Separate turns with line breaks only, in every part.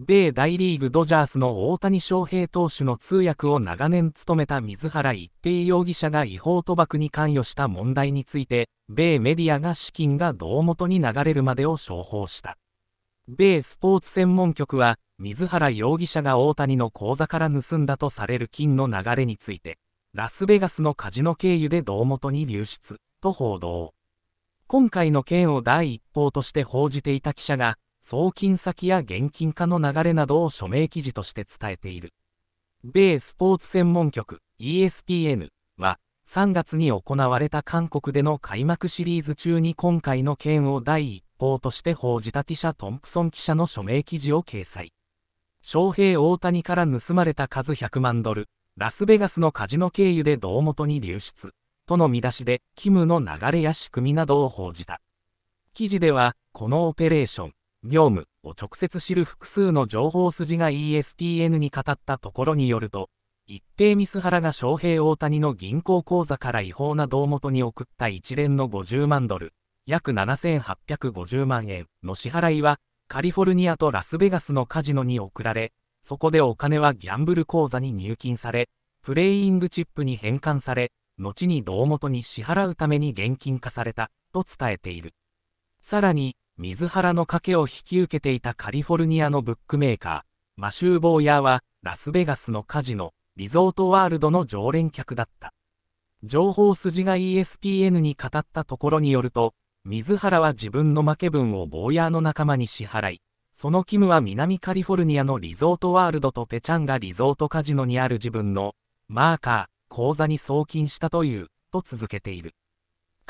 米大リーグドジャースの大谷翔平投手の通訳を長年務めた水原一平容疑者が違法賭博に関与した問題について、米メディアが資金が胴元に流れるまでを商方した。米スポーツ専門局は、水原容疑者が大谷の口座から盗んだとされる金の流れについて、ラスベガスのカジノ経由で胴元に流出、と報道。今回の件を第一報として報じていた記者が、送金先や現金化の流れなどを署名記事として伝えている。米スポーツ専門局 ESPN は3月に行われた韓国での開幕シリーズ中に今回の件を第一報として報じた記者トンプソン記者の署名記事を掲載。翔平大谷から盗まれた数100万ドル、ラスベガスのカジノ経由で胴元に流出、との見出しで、キムの流れや仕組みなどを報じた。記事では、このオペレーション、業務を直接知る複数の情報筋が ESPN に語ったところによると、一定ミスハラが翔平大谷の銀行口座から違法な胴元に送った一連の50万ドル、約7850万円の支払いは、カリフォルニアとラスベガスのカジノに送られ、そこでお金はギャンブル口座に入金され、プレイイングチップに返還され、後に胴元に支払うために現金化された、と伝えている。さらに、水原の賭けを引き受けていたカリフォルニアのブックメーカー、マシュー・ボーヤーは、ラスベガスのカジノ、リゾートワールドの常連客だった。情報筋が ESPN に語ったところによると、水原は自分の負け分をボーヤーの仲間に支払い、そのキムは南カリフォルニアのリゾートワールドとペチャンがリゾートカジノにある自分のマーカー、口座に送金したという、と続けている。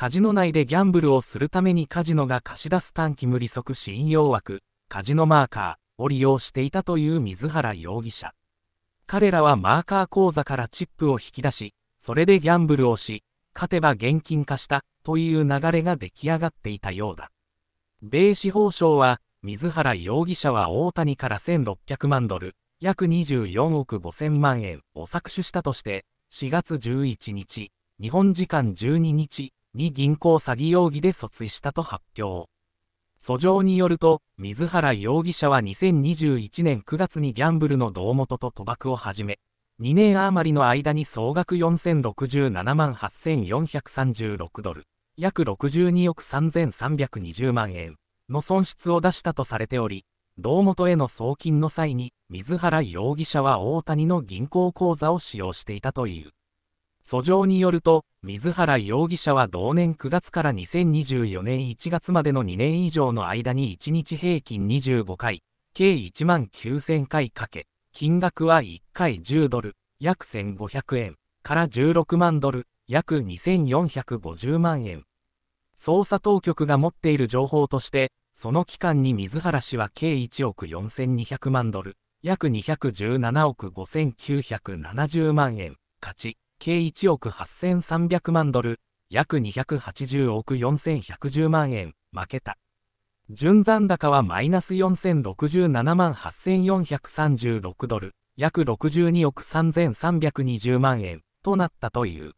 カジノ内でギャンブルをするためにカジノが貸し出す短期無利息信用枠、カジノマーカーを利用していたという水原容疑者。彼らはマーカー口座からチップを引き出し、それでギャンブルをし、勝てば現金化したという流れが出来上がっていたようだ。米司法省は、水原容疑者は大谷から1600万ドル、約24億5000万円を搾取したとして、4月11日、日本時間12日に銀行詐欺容疑で訴追したと発表。訴状によると、水原容疑者は2021年9月にギャンブルの胴元と賭博を始め、2年余りの間に総額4067万8436ドル、約62億3320万円の損失を出したとされており、胴元への送金の際に、水原容疑者は大谷の銀行口座を使用していたという。訴状によると、水原容疑者は同年9月から2024年1月までの2年以上の間に1日平均25回、計1万9000回かけ、金額は1回10ドル、約1500円、から16万ドル、約2450万円。捜査当局が持っている情報として、その期間に水原氏は計1億4200万ドル、約217億5970万円、勝ち。計1億8300万ドル、約280億4110万円、負けた。純残高はマイナス4067万8436ドル、約62億3320万円となったという。